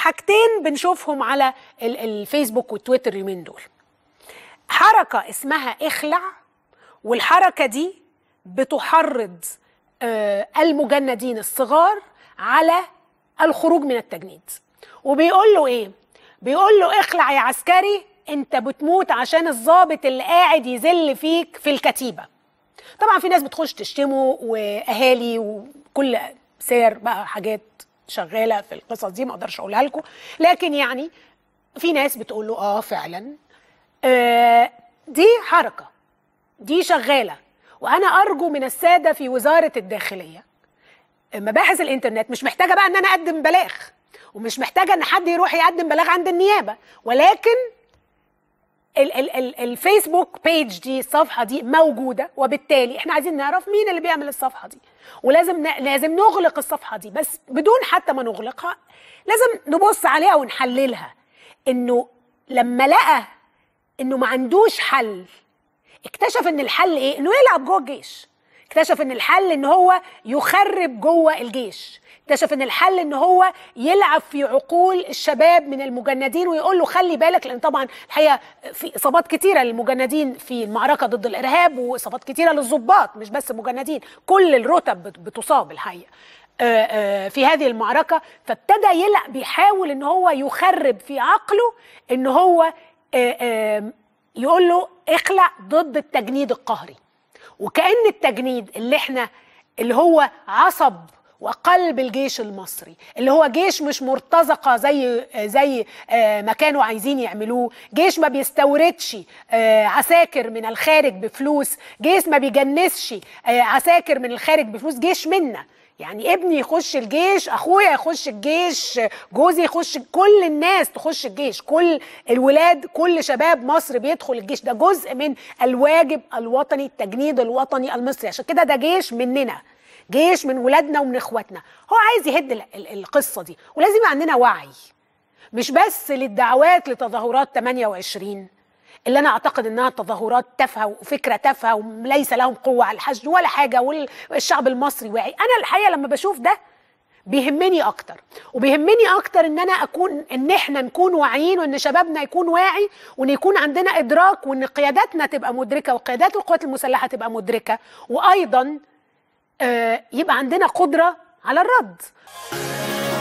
حاجتين بنشوفهم على الفيسبوك والتويتر اليومين دول حركه اسمها اخلع والحركه دي بتحرض آه، المجندين الصغار على الخروج من التجنيد وبيقول له ايه بيقول له اخلع يا عسكري انت بتموت عشان الظابط اللي قاعد يذل فيك في الكتيبه طبعا في ناس بتخش تشتمه واهالي وكل سير بقى حاجات شغاله في القصص دي ما اقدرش اقولها لكم لكن يعني في ناس بتقول له اه فعلا آه دي حركه دي شغاله وانا ارجو من الساده في وزاره الداخليه مباحث الانترنت مش محتاجه بقى ان انا اقدم بلاغ ومش محتاجه ان حد يروح يقدم بلاغ عند النيابه ولكن ال ال ال الفيسبوك بيج دي الصفحه دي موجوده وبالتالي احنا عايزين نعرف مين اللي بيعمل الصفحه دي ولازم لازم نغلق الصفحه دي بس بدون حتى ما نغلقها لازم نبص عليها ونحللها انه لما لقى انه ما عندوش حل اكتشف ان الحل ايه انه يلعب جوه الجيش اكتشف ان الحل ان هو يخرب جوه الجيش اكتشف ان الحل ان هو يلعب في عقول الشباب من المجندين ويقول له خلي بالك لان طبعا الحقيقه في اصابات كتيره للمجندين في المعركه ضد الارهاب واصابات كتيره للضباط مش بس مجندين كل الرتب بتصاب الحقيقه آه، آه، في هذه المعركه فابتدى يلع بيحاول ان هو يخرب في عقله ان هو آه، يقول له اخلع ضد التجنيد القهري وكأن التجنيد اللي احنا اللي هو عصب وقلب الجيش المصري اللي هو جيش مش مرتزقه زي زي آه، ما كانوا عايزين يعملوه جيش ما بيستوردش آه، عساكر من الخارج بفلوس جيش ما بيجنسش آه، عساكر من الخارج بفلوس جيش منا يعني ابني يخش الجيش اخويا يخش الجيش جوزي يخش كل الناس تخش الجيش كل الولاد كل شباب مصر بيدخل الجيش ده جزء من الواجب الوطني التجنيد الوطني المصري عشان كده ده جيش مننا جيش من ولادنا ومن اخواتنا هو عايز يهد القصه دي ولازم يبقى عندنا وعي مش بس للدعوات لتظاهرات 28 اللي انا اعتقد انها تظاهرات تافهه وفكره تافهه وليس لهم قوه على الحشد ولا حاجه والشعب المصري واعي انا الحقيقه لما بشوف ده بيهمني اكتر وبيهمني اكتر ان انا اكون ان احنا نكون واعيين وان شبابنا يكون واعي وان يكون عندنا ادراك وان قياداتنا تبقى مدركه وقيادات القوات المسلحه تبقى مدركه وايضا آه، يبقى عندنا قدرة على الرد